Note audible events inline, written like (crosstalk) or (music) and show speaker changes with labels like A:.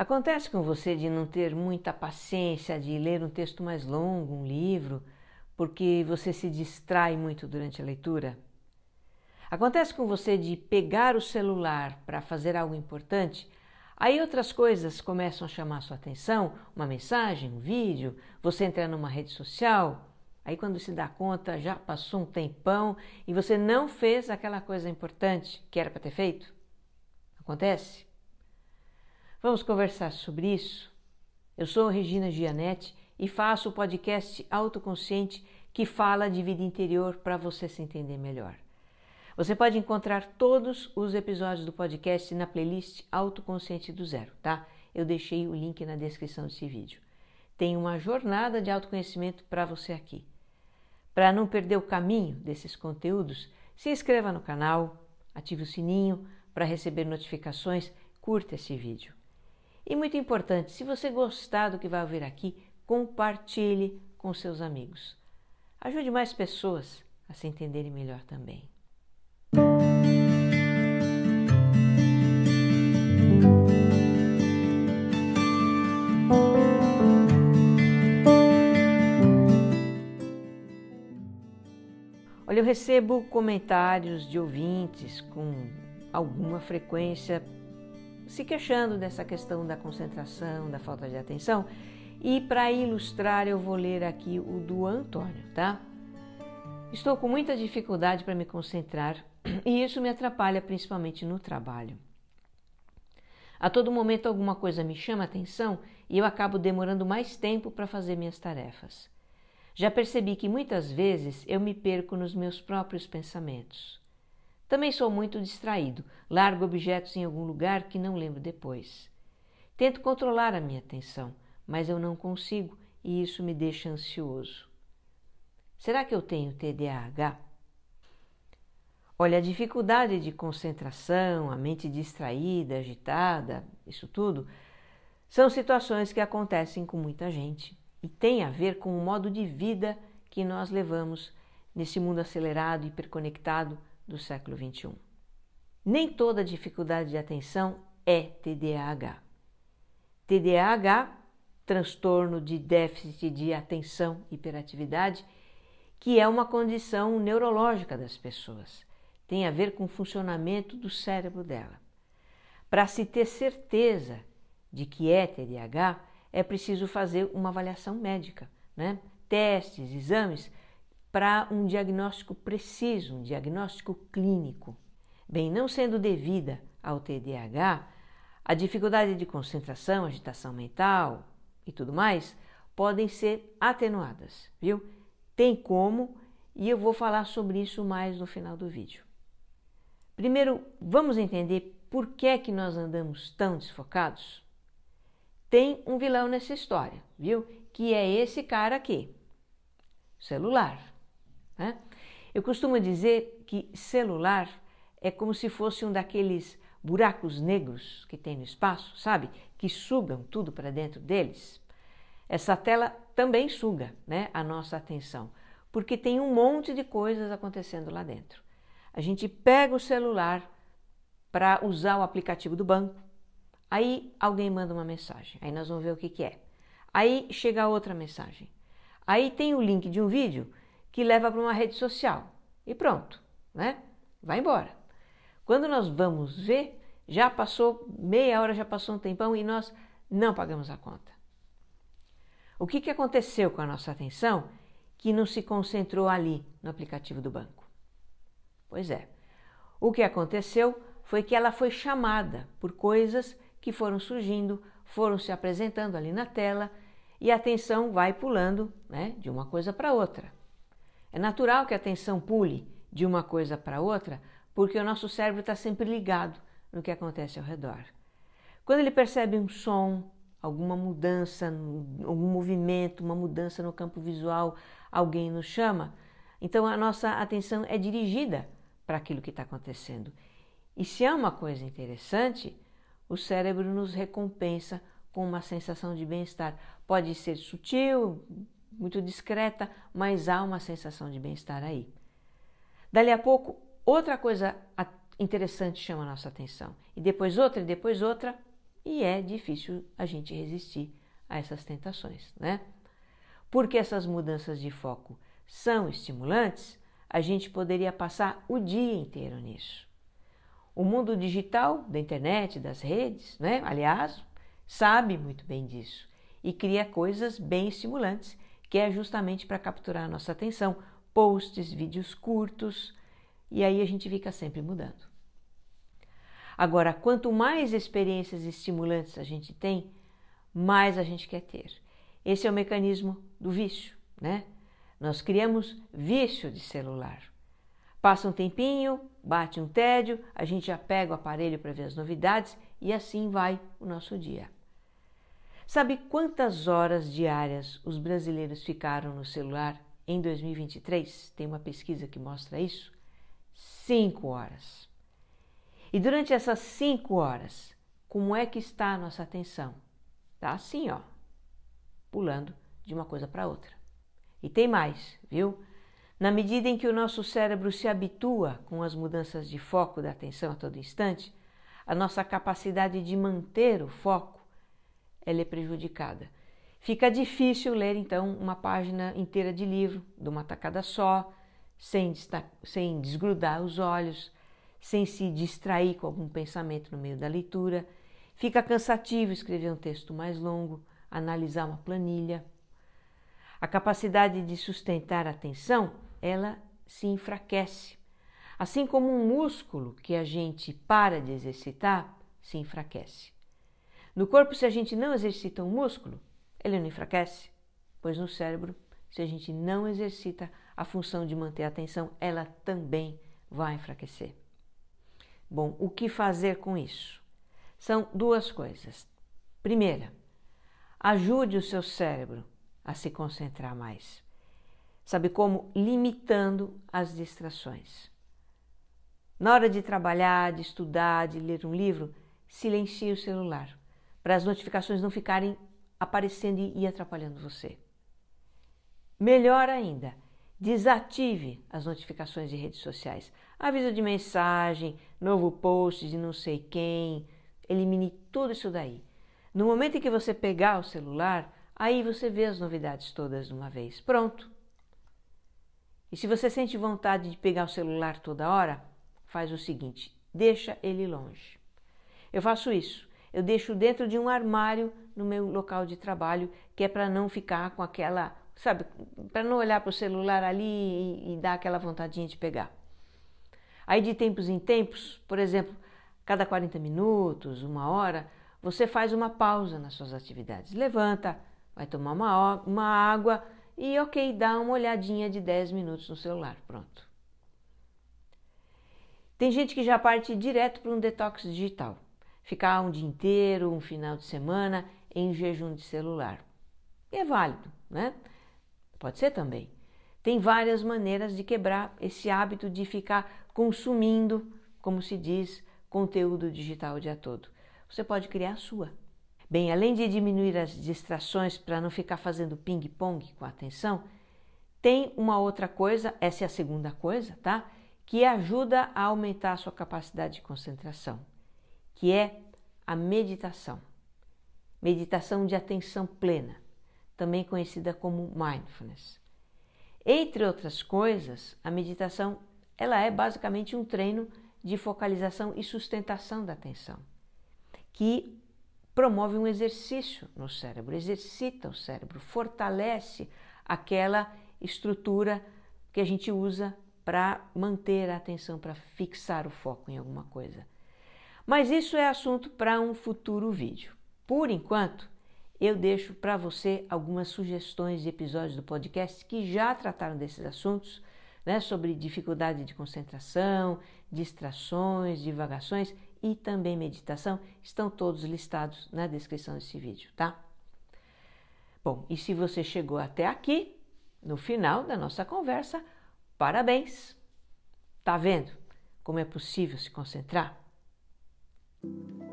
A: Acontece com você de não ter muita paciência de ler um texto mais longo, um livro, porque você se distrai muito durante a leitura? Acontece com você de pegar o celular para fazer algo importante, aí outras coisas começam a chamar sua atenção, uma mensagem, um vídeo, você entra numa rede social, aí quando se dá conta já passou um tempão e você não fez aquela coisa importante que era para ter feito? Acontece? Vamos conversar sobre isso? Eu sou Regina Gianetti e faço o podcast Autoconsciente que fala de vida interior para você se entender melhor. Você pode encontrar todos os episódios do podcast na playlist Autoconsciente do Zero, tá? Eu deixei o link na descrição desse vídeo. Tem uma jornada de autoconhecimento para você aqui. Para não perder o caminho desses conteúdos, se inscreva no canal, ative o sininho para receber notificações, curta esse vídeo. E muito importante, se você gostar do que vai ouvir aqui, compartilhe com seus amigos. Ajude mais pessoas a se entenderem melhor também. Olha, eu recebo comentários de ouvintes com alguma frequência se queixando dessa questão da concentração, da falta de atenção. E para ilustrar, eu vou ler aqui o do Antônio, tá? Estou com muita dificuldade para me concentrar (clears throat) e isso me atrapalha principalmente no trabalho. A todo momento alguma coisa me chama atenção e eu acabo demorando mais tempo para fazer minhas tarefas. Já percebi que muitas vezes eu me perco nos meus próprios pensamentos. Também sou muito distraído, largo objetos em algum lugar que não lembro depois. Tento controlar a minha atenção, mas eu não consigo e isso me deixa ansioso. Será que eu tenho TDAH? Olha, a dificuldade de concentração, a mente distraída, agitada, isso tudo, são situações que acontecem com muita gente e tem a ver com o modo de vida que nós levamos nesse mundo acelerado, hiperconectado, do século XXI. Nem toda dificuldade de atenção é TDAH. TDAH, transtorno de déficit de atenção e hiperatividade, que é uma condição neurológica das pessoas. Tem a ver com o funcionamento do cérebro dela. Para se ter certeza de que é TDAH, é preciso fazer uma avaliação médica, né? testes, exames para um diagnóstico preciso, um diagnóstico clínico. Bem, não sendo devida ao TDAH, a dificuldade de concentração, agitação mental e tudo mais podem ser atenuadas, viu? Tem como e eu vou falar sobre isso mais no final do vídeo. Primeiro, vamos entender por que é que nós andamos tão desfocados? Tem um vilão nessa história, viu? Que é esse cara aqui. Celular. Né? Eu costumo dizer que celular é como se fosse um daqueles buracos negros que tem no espaço, sabe? Que sugam tudo para dentro deles. Essa tela também suga né, a nossa atenção, porque tem um monte de coisas acontecendo lá dentro. A gente pega o celular para usar o aplicativo do banco, aí alguém manda uma mensagem, aí nós vamos ver o que, que é. Aí chega outra mensagem. Aí tem o link de um vídeo que leva para uma rede social e pronto, né? Vai embora. Quando nós vamos ver, já passou meia hora, já passou um tempão e nós não pagamos a conta. O que, que aconteceu com a nossa atenção que não se concentrou ali no aplicativo do banco? Pois é, o que aconteceu foi que ela foi chamada por coisas que foram surgindo, foram se apresentando ali na tela e a atenção vai pulando né, de uma coisa para outra. É natural que a atenção pule de uma coisa para outra, porque o nosso cérebro está sempre ligado no que acontece ao redor. Quando ele percebe um som, alguma mudança, algum movimento, uma mudança no campo visual, alguém nos chama, então a nossa atenção é dirigida para aquilo que está acontecendo. E se é uma coisa interessante, o cérebro nos recompensa com uma sensação de bem-estar. Pode ser sutil, muito discreta, mas há uma sensação de bem-estar aí. Dali a pouco, outra coisa interessante chama a nossa atenção, e depois outra, e depois outra, e é difícil a gente resistir a essas tentações, né? Porque essas mudanças de foco são estimulantes, a gente poderia passar o dia inteiro nisso. O mundo digital, da internet, das redes, né? aliás, sabe muito bem disso e cria coisas bem estimulantes que é justamente para capturar a nossa atenção, posts, vídeos curtos, e aí a gente fica sempre mudando. Agora, quanto mais experiências estimulantes a gente tem, mais a gente quer ter. Esse é o mecanismo do vício, né? Nós criamos vício de celular. Passa um tempinho, bate um tédio, a gente já pega o aparelho para ver as novidades e assim vai o nosso dia. Sabe quantas horas diárias os brasileiros ficaram no celular em 2023? Tem uma pesquisa que mostra isso. Cinco horas. E durante essas cinco horas, como é que está a nossa atenção? Tá assim, ó, pulando de uma coisa para outra. E tem mais, viu? Na medida em que o nosso cérebro se habitua com as mudanças de foco da atenção a todo instante, a nossa capacidade de manter o foco ela é prejudicada. Fica difícil ler então uma página inteira de livro, de uma tacada só, sem, sem desgrudar os olhos, sem se distrair com algum pensamento no meio da leitura. Fica cansativo escrever um texto mais longo, analisar uma planilha. A capacidade de sustentar a atenção, ela se enfraquece. Assim como um músculo que a gente para de exercitar se enfraquece. No corpo, se a gente não exercita um músculo, ele não enfraquece, pois no cérebro, se a gente não exercita a função de manter a atenção, ela também vai enfraquecer. Bom, o que fazer com isso? São duas coisas. Primeira, ajude o seu cérebro a se concentrar mais. Sabe como? Limitando as distrações. Na hora de trabalhar, de estudar, de ler um livro, silencie o celular para as notificações não ficarem aparecendo e atrapalhando você. Melhor ainda, desative as notificações de redes sociais. Aviso de mensagem, novo post de não sei quem, elimine tudo isso daí. No momento em que você pegar o celular, aí você vê as novidades todas de uma vez. Pronto! E se você sente vontade de pegar o celular toda hora, faz o seguinte: deixa ele longe. Eu faço isso. Eu deixo dentro de um armário no meu local de trabalho, que é para não ficar com aquela, sabe, para não olhar para o celular ali e, e dar aquela vontadinha de pegar. Aí de tempos em tempos, por exemplo, cada 40 minutos, uma hora, você faz uma pausa nas suas atividades. Levanta, vai tomar uma, uma água e, ok, dá uma olhadinha de 10 minutos no celular. Pronto. Tem gente que já parte direto para um detox digital ficar um dia inteiro, um final de semana em jejum de celular. E é válido, né? Pode ser também. Tem várias maneiras de quebrar esse hábito de ficar consumindo, como se diz, conteúdo digital o dia todo. Você pode criar a sua. Bem, além de diminuir as distrações para não ficar fazendo ping-pong com a atenção, tem uma outra coisa, essa é a segunda coisa, tá? Que ajuda a aumentar a sua capacidade de concentração que é a meditação. Meditação de atenção plena, também conhecida como mindfulness. Entre outras coisas, a meditação ela é basicamente um treino de focalização e sustentação da atenção, que promove um exercício no cérebro, exercita o cérebro, fortalece aquela estrutura que a gente usa para manter a atenção, para fixar o foco em alguma coisa. Mas isso é assunto para um futuro vídeo. Por enquanto, eu deixo para você algumas sugestões de episódios do podcast que já trataram desses assuntos, né, sobre dificuldade de concentração, distrações, divagações e também meditação, estão todos listados na descrição desse vídeo, tá? Bom, e se você chegou até aqui, no final da nossa conversa, parabéns! Tá vendo como é possível se concentrar? Thank you.